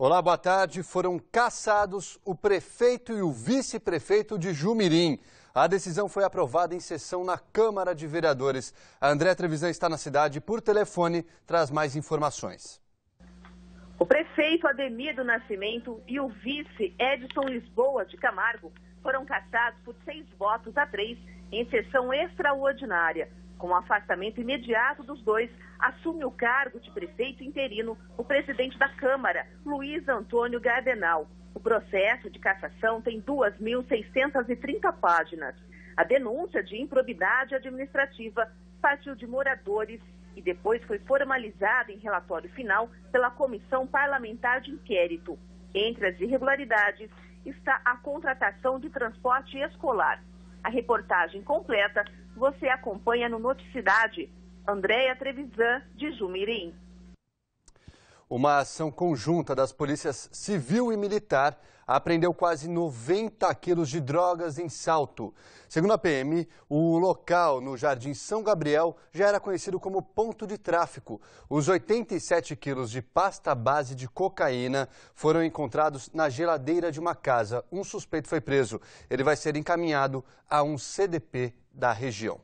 Olá, boa tarde. Foram caçados o prefeito e o vice-prefeito de Jumirim. A decisão foi aprovada em sessão na Câmara de Vereadores. A André Trevisan está na cidade por telefone, traz mais informações. O prefeito Ademir do Nascimento e o vice Edson Lisboa de Camargo foram caçados por seis votos a três em sessão extraordinária. Com o afastamento imediato dos dois, assume o cargo de prefeito interino o presidente da Câmara, Luiz Antônio Gardenal. O processo de cassação tem 2.630 páginas. A denúncia de improbidade administrativa partiu de moradores e depois foi formalizada em relatório final pela Comissão Parlamentar de Inquérito. Entre as irregularidades está a contratação de transporte escolar. A reportagem completa você acompanha no Noticidade. Andréia Trevisan, de Jumirim. Uma ação conjunta das polícias civil e militar apreendeu quase 90 quilos de drogas em salto. Segundo a PM, o local no Jardim São Gabriel já era conhecido como ponto de tráfico. Os 87 quilos de pasta base de cocaína foram encontrados na geladeira de uma casa. Um suspeito foi preso. Ele vai ser encaminhado a um CDP da região.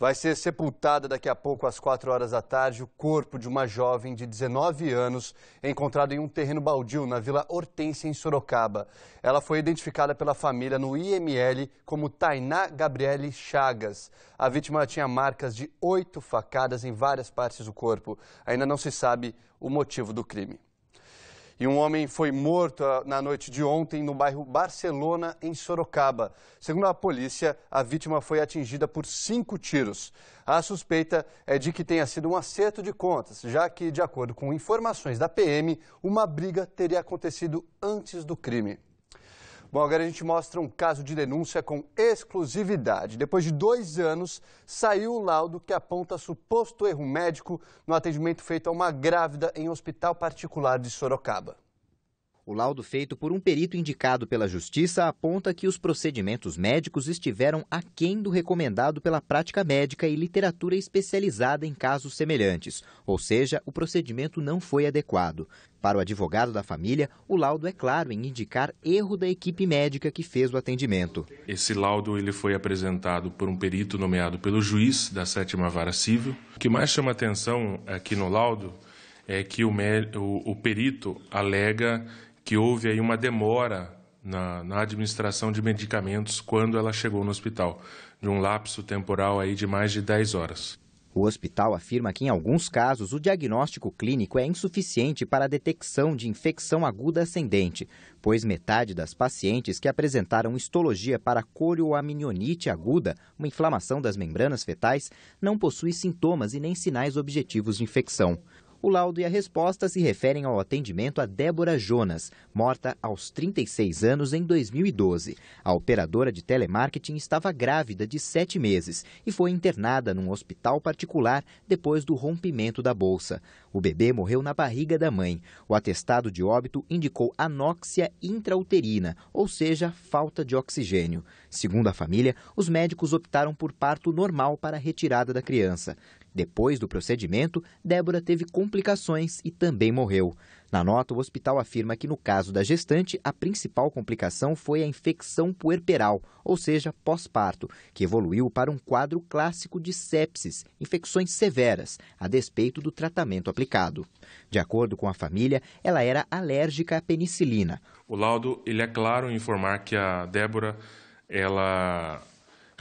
Vai ser sepultada daqui a pouco, às 4 horas da tarde, o corpo de uma jovem de 19 anos, encontrado em um terreno baldio na Vila Hortência, em Sorocaba. Ela foi identificada pela família no IML como Tainá Gabriele Chagas. A vítima tinha marcas de oito facadas em várias partes do corpo. Ainda não se sabe o motivo do crime. E um homem foi morto ah, na noite de ontem no bairro Barcelona, em Sorocaba. Segundo a polícia, a vítima foi atingida por cinco tiros. A suspeita é de que tenha sido um acerto de contas, já que, de acordo com informações da PM, uma briga teria acontecido antes do crime. Bom, agora a gente mostra um caso de denúncia com exclusividade. Depois de dois anos, saiu o laudo que aponta suposto erro médico no atendimento feito a uma grávida em um hospital particular de Sorocaba. O laudo feito por um perito indicado pela Justiça aponta que os procedimentos médicos estiveram aquém do recomendado pela prática médica e literatura especializada em casos semelhantes, ou seja, o procedimento não foi adequado. Para o advogado da família, o laudo é claro em indicar erro da equipe médica que fez o atendimento. Esse laudo ele foi apresentado por um perito nomeado pelo juiz da sétima vara civil. O que mais chama atenção aqui no laudo é que o, o, o perito alega que houve aí uma demora na, na, administração de medicamentos quando ela chegou no hospital, de um lapso temporal aí de mais de 10 horas. O hospital afirma que, em alguns casos, o diagnóstico clínico é insuficiente para a detecção de infecção aguda ascendente, pois metade das pacientes que apresentaram histologia para corioaminionite aguda, uma inflamação das membranas fetais, não possui sintomas e nem sinais objetivos de infecção. O laudo e a resposta se referem ao atendimento a Débora Jonas, morta aos 36 anos em 2012. A operadora de telemarketing estava grávida de sete meses e foi internada num hospital particular depois do rompimento da bolsa. O bebê morreu na barriga da mãe. O atestado de óbito indicou anóxia intrauterina, ou seja, falta de oxigênio. Segundo a família, os médicos optaram por parto normal para a retirada da criança. Depois do procedimento, Débora teve complicações e também morreu. Na nota, o hospital afirma que no caso da gestante, a principal complicação foi a infecção puerperal, ou seja, pós-parto, que evoluiu para um quadro clássico de sepsis, infecções severas, a despeito do tratamento aplicado. De acordo com a família, ela era alérgica à penicilina. O laudo ele é claro em informar que a Débora ela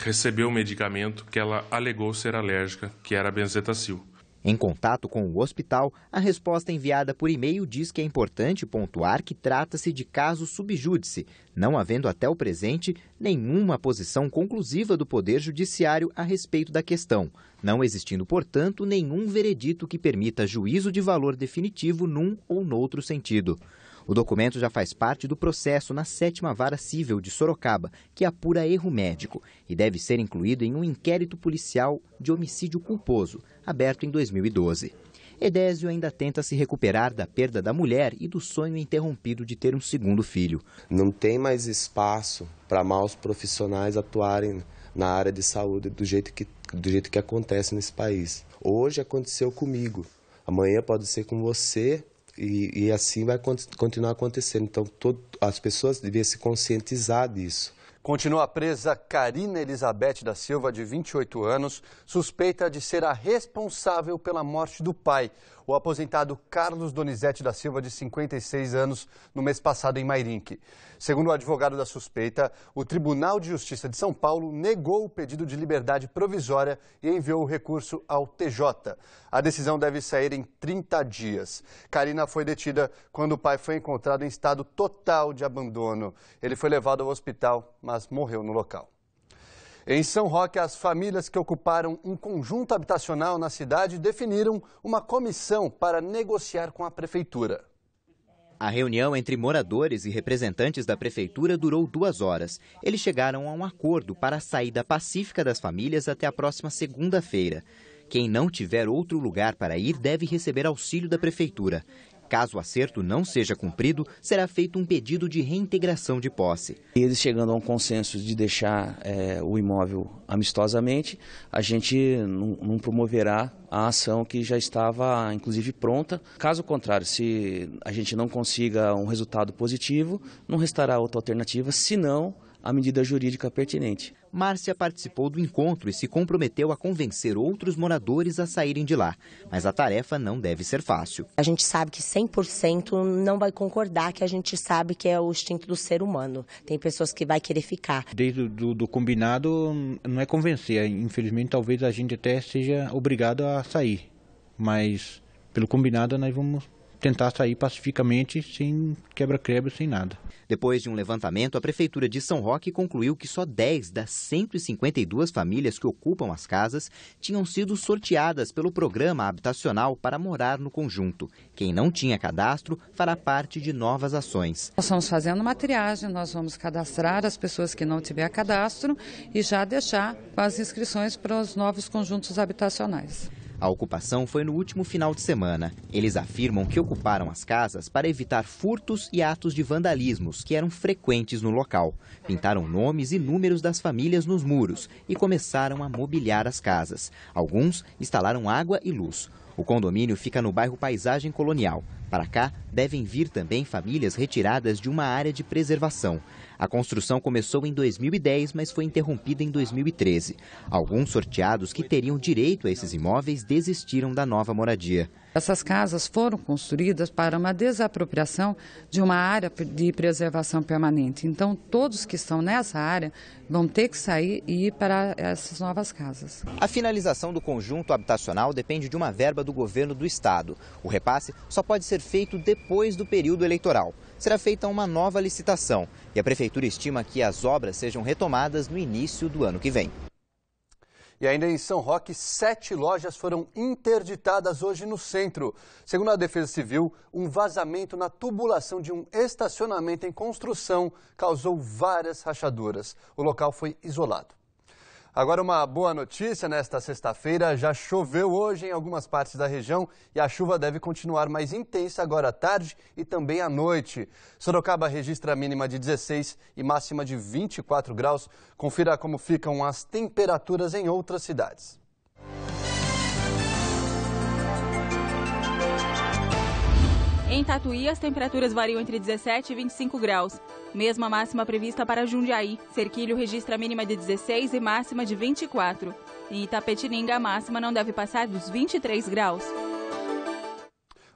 recebeu medicamento que ela alegou ser alérgica, que era benzetacil. Em contato com o hospital, a resposta enviada por e-mail diz que é importante pontuar que trata-se de caso subjúdice, não havendo até o presente nenhuma posição conclusiva do Poder Judiciário a respeito da questão, não existindo, portanto, nenhum veredito que permita juízo de valor definitivo num ou noutro sentido. O documento já faz parte do processo na sétima vara civil de Sorocaba, que apura erro médico e deve ser incluído em um inquérito policial de homicídio culposo, aberto em 2012. Edésio ainda tenta se recuperar da perda da mulher e do sonho interrompido de ter um segundo filho. Não tem mais espaço para maus profissionais atuarem na área de saúde do jeito, que, do jeito que acontece nesse país. Hoje aconteceu comigo, amanhã pode ser com você e, e assim vai continuar acontecendo. Então, todo, as pessoas deviam se conscientizar disso. Continua presa Karina Elizabeth da Silva, de 28 anos, suspeita de ser a responsável pela morte do pai o aposentado Carlos Donizete da Silva, de 56 anos, no mês passado em Mairinque. Segundo o advogado da suspeita, o Tribunal de Justiça de São Paulo negou o pedido de liberdade provisória e enviou o recurso ao TJ. A decisão deve sair em 30 dias. Karina foi detida quando o pai foi encontrado em estado total de abandono. Ele foi levado ao hospital, mas morreu no local. Em São Roque, as famílias que ocuparam um conjunto habitacional na cidade definiram uma comissão para negociar com a prefeitura. A reunião entre moradores e representantes da prefeitura durou duas horas. Eles chegaram a um acordo para a saída pacífica das famílias até a próxima segunda-feira. Quem não tiver outro lugar para ir deve receber auxílio da prefeitura. Caso o acerto não seja cumprido, será feito um pedido de reintegração de posse. Eles chegando a um consenso de deixar é, o imóvel amistosamente, a gente não, não promoverá a ação que já estava, inclusive, pronta. Caso contrário, se a gente não consiga um resultado positivo, não restará outra alternativa, senão a medida jurídica pertinente. Márcia participou do encontro e se comprometeu a convencer outros moradores a saírem de lá. Mas a tarefa não deve ser fácil. A gente sabe que 100% não vai concordar, que a gente sabe que é o instinto do ser humano. Tem pessoas que vai querer ficar. Desde do, do combinado não é convencer. Infelizmente, talvez a gente até seja obrigado a sair. Mas pelo combinado nós vamos tentar sair pacificamente, sem quebra-quebra, sem nada. Depois de um levantamento, a Prefeitura de São Roque concluiu que só 10 das 152 famílias que ocupam as casas tinham sido sorteadas pelo programa habitacional para morar no conjunto. Quem não tinha cadastro fará parte de novas ações. Nós estamos fazendo uma triagem, nós vamos cadastrar as pessoas que não tiver cadastro e já deixar as inscrições para os novos conjuntos habitacionais. A ocupação foi no último final de semana. Eles afirmam que ocuparam as casas para evitar furtos e atos de vandalismos que eram frequentes no local. Pintaram nomes e números das famílias nos muros e começaram a mobiliar as casas. Alguns instalaram água e luz. O condomínio fica no bairro Paisagem Colonial. Para cá, devem vir também famílias retiradas de uma área de preservação. A construção começou em 2010, mas foi interrompida em 2013. Alguns sorteados que teriam direito a esses imóveis desistiram da nova moradia. Essas casas foram construídas para uma desapropriação de uma área de preservação permanente. Então, todos que estão nessa área vão ter que sair e ir para essas novas casas. A finalização do conjunto habitacional depende de uma verba do governo do estado. O repasse só pode ser feito depois do período eleitoral. Será feita uma nova licitação e a prefeitura estima que as obras sejam retomadas no início do ano que vem. E ainda em São Roque, sete lojas foram interditadas hoje no centro. Segundo a Defesa Civil, um vazamento na tubulação de um estacionamento em construção causou várias rachaduras. O local foi isolado. Agora, uma boa notícia nesta sexta-feira: já choveu hoje em algumas partes da região e a chuva deve continuar mais intensa agora à tarde e também à noite. Sorocaba registra mínima de 16 e máxima de 24 graus. Confira como ficam as temperaturas em outras cidades. Em Tatuí, as temperaturas variam entre 17 e 25 graus. Mesma máxima prevista para Jundiaí. Cerquilho registra mínima de 16 e máxima de 24. Em Itapetininga, a máxima não deve passar dos 23 graus.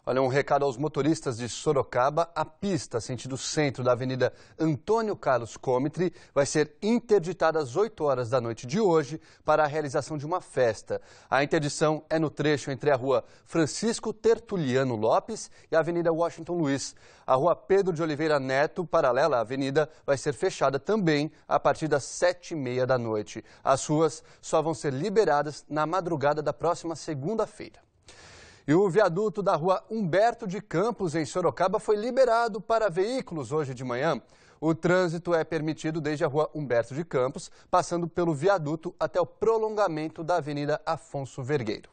Olha, um recado aos motoristas de Sorocaba. A pista, sentido centro da Avenida Antônio Carlos Comitri, vai ser interditada às 8 horas da noite de hoje para a realização de uma festa. A interdição é no trecho entre a rua Francisco Tertuliano Lopes e a Avenida Washington Luiz. A rua Pedro de Oliveira Neto, paralela à avenida, vai ser fechada também a partir das 7 e meia da noite. As ruas só vão ser liberadas na madrugada da próxima segunda-feira. E o viaduto da rua Humberto de Campos, em Sorocaba, foi liberado para veículos hoje de manhã. O trânsito é permitido desde a rua Humberto de Campos, passando pelo viaduto até o prolongamento da Avenida Afonso Vergueiro.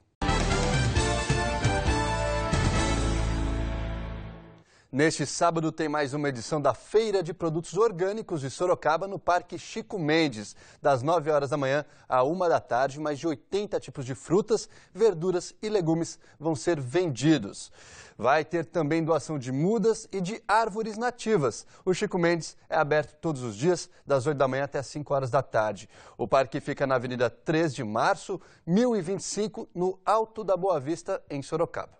Neste sábado tem mais uma edição da Feira de Produtos Orgânicos de Sorocaba no Parque Chico Mendes, das 9 horas da manhã à 1 da tarde, mais de 80 tipos de frutas, verduras e legumes vão ser vendidos. Vai ter também doação de mudas e de árvores nativas. O Chico Mendes é aberto todos os dias, das 8 da manhã até as 5 horas da tarde. O parque fica na Avenida 3 de Março, 1025, no Alto da Boa Vista, em Sorocaba.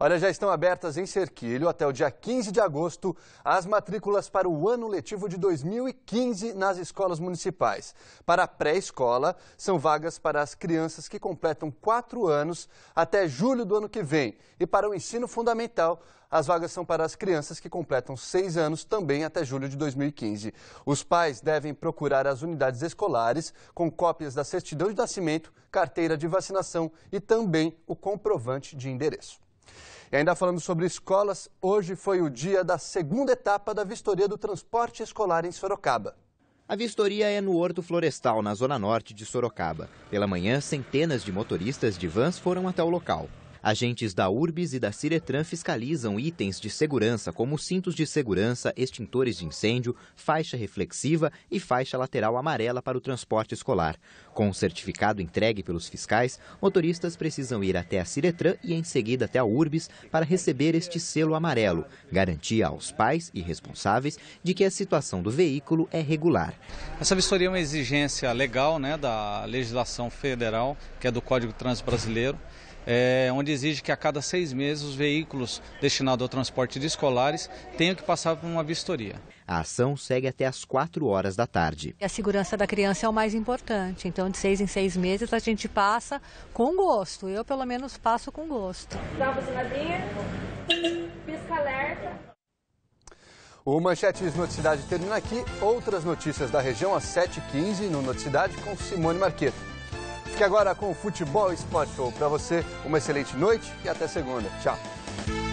Olha, já estão abertas em Cerquilho até o dia 15 de agosto as matrículas para o ano letivo de 2015 nas escolas municipais. Para a pré-escola, são vagas para as crianças que completam quatro anos até julho do ano que vem. E para o ensino fundamental, as vagas são para as crianças que completam seis anos também até julho de 2015. Os pais devem procurar as unidades escolares com cópias da certidão de nascimento, carteira de vacinação e também o comprovante de endereço. E ainda falando sobre escolas, hoje foi o dia da segunda etapa da vistoria do transporte escolar em Sorocaba. A vistoria é no Horto Florestal, na zona norte de Sorocaba. Pela manhã, centenas de motoristas de vans foram até o local. Agentes da URBIS e da Ciretran fiscalizam itens de segurança, como cintos de segurança, extintores de incêndio, faixa reflexiva e faixa lateral amarela para o transporte escolar. Com o certificado entregue pelos fiscais, motoristas precisam ir até a Ciretran e em seguida até a URBIS para receber este selo amarelo, garantia aos pais e responsáveis de que a situação do veículo é regular. Essa vistoria é uma exigência legal né, da legislação federal, que é do Código Trans Brasileiro é, onde exige que a cada seis meses os veículos destinados ao transporte de escolares tenham que passar por uma vistoria. A ação segue até às 4 horas da tarde. A segurança da criança é o mais importante, então de seis em seis meses a gente passa com gosto. Eu, pelo menos, passo com gosto. Dá uma buzinadinha, pisca alerta. O Manchetes Noticidade termina aqui. Outras notícias da região às 7h15 no Noticidade com Simone Marqueto. Fique agora com o Futebol Esporte Show. Para você, uma excelente noite e até segunda. Tchau.